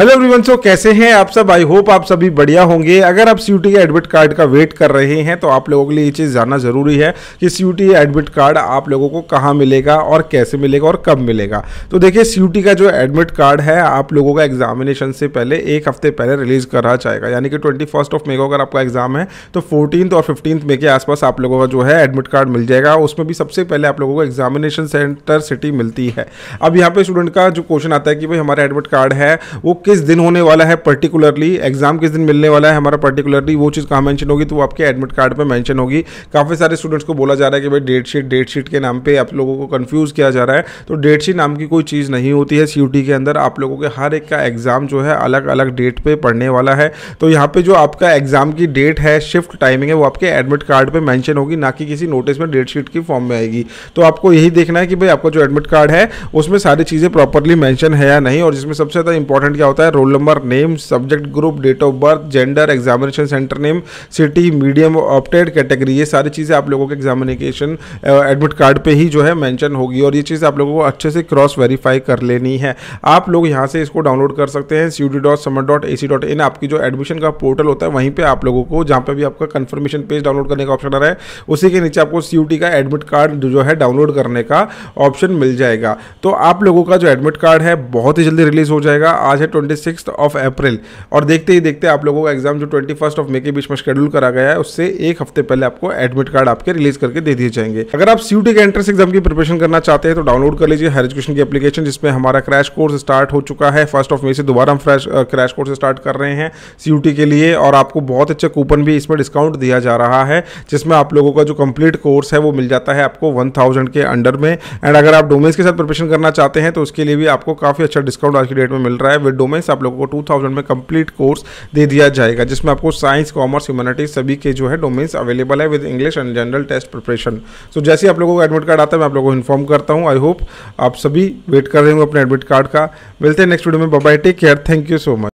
hello everyone so कैसे हैं आप सब आई होप आप सभी बढ़िया होंगे अगर आप सी के एडमिट कार्ड का वेट कर रहे हैं तो आप लोगों के लिए ये चीज़ जानना जरूरी है कि सी एडमिट कार्ड आप लोगों को कहाँ मिलेगा और कैसे मिलेगा और कब मिलेगा तो देखिए सी का जो एडमिट कार्ड है आप लोगों का एग्जामिनेशन से पहले एक हफ्ते पहले रिलीज करा जाएगा यानी कि ट्वेंटी ऑफ मे को अगर आपका एग्जाम है तो फोर्टीन और फिफ्टीन मे के आसपास आप लोगों का जो है एडमिट कार्ड मिल जाएगा उसमें भी सबसे पहले आप लोगों को एग्जामिनेशन सेंटर सिटी मिलती है अब यहाँ पर स्टूडेंट का जो क्वेश्चन आता है कि भाई हमारा एडमिट कार्ड है वो किस दिन होने वाला है पर्टिकुलरली एग्जाम किस दिन मिलने वाला है हमारा पर्टिकुलरली वो चीज़ कहाँ मैंशन होगी तो वो आपके एडमिट कार्ड पर मैंशन होगी काफ़ी सारे स्टूडेंट्स को बोला जा रहा है कि भाई डेट शीट डेट शीट के नाम पर आप लोगों को कन्फ्यूज़ किया जा रहा है तो डेट शीट नाम की कोई चीज़ नहीं होती है सी के अंदर आप लोगों के हर एक का एग्ज़ाम जो है अलग अलग डेट पर पढ़ने वाला है तो यहाँ पर जो आपका एग्ज़ाम की डेट है शिफ्ट टाइमिंग है वो आपके एडमिट कार्ड पर मैंशन होगी ना कि किसी नोटिस में डेट शीट की फॉर्म में आएगी तो आपको यही देखना है कि भाई आपका जो एडमिट कार्ड है उसमें सारी चीज़ें प्रॉपरली मैंशन है या नहीं और जिसमें सबसे ज़्यादा इंपॉर्टेंट क्या होता है roll number name subject group date of birth gender examination centre name city medium opted category ये सारी चीज़ें आप लोगों के एग्जामिनेशन एडमिट कार्ड पे ही जो है मेंशन होगी और ये चीज़ आप लोगों को अच्छे से क्रॉस वेरीफाई कर लेनी है आप लोग यहाँ से इसको डाउनलोड कर सकते हैं सी आपकी जो एडमिशन का पोर्टल होता है वहीं पर आप लोगों को जहाँ पर भी आपका कन्फर्मेशन पेज डाउनलोड करने का ऑप्शन आ रहा है उसी के नीचे आपको सी का एडमिट कार्ड जो है डाउनलोड करने का ऑप्शन मिल जाएगा तो आप लोगों का जो एडमिट कार्ड है बहुत ही जल्दी रिलीज हो जाएगा आज है ट्वेंटी सिक्स ऑफ अप्रैल और देखते ही देखते आप लोगों का एग्जाम जो ट्वेंटी फर्स्ट ऑफ मे के बीच में शेड्यूल करा गया है उससे एक हफ्ते पहले आपको एडमिट कार्ड आपके रिलीज करके दे दिए जाएंगे अगर आप सीयूटी के एंट्रेंस एग्जाम की प्रिपरेशन करना चाहते हैं तो डाउनलोड कर लीजिए हायर एजुकेशन की एप्लीकेशन जिसमें हमारा क्रैश कोर्स स्टार्ट हो चुका है फर्स्ट ऑफ मे से दोबारा हम फ्रैश क्रैश कोर्स स्टार्ट कर रहे हैं सीयूटी के लिए और आपको बहुत अच्छे कूपन भी इसमें डिस्काउंट दिया जा रहा है जिसमें आप लोगों का जो कंप्लीट कोर्स है वो मिल जाता है आपको वन थाउजेंड के अंडर में एंड अगर आप डोमेन्स के साथ प्रिपरेशन करना चाहते हैं तो उसके लिए भी आपको काफ़ी अच्छा डिस्काउंट आज की डेट में मिल रहा है विद डोमेन कॉमर्स आप लोगों को 2000 में कंप्लीट कोर्स दे दिया जाएगा जिसमें आपको साइंस कॉमर्स ह्यूमैनिटीज सभी के जो है डोमेन्स अवेलेबल है with English and general test preparation so जैसे आप लोगों को एडमिट कार्ड आता है मैं आप लोगों को इन्फॉर्म करता हूँ आई होप आप सभी वेट कर रहे हो अपने एडमिट कार्ड का मिलते हैं नेक्स्ट वीडियो में bye take care thank you so much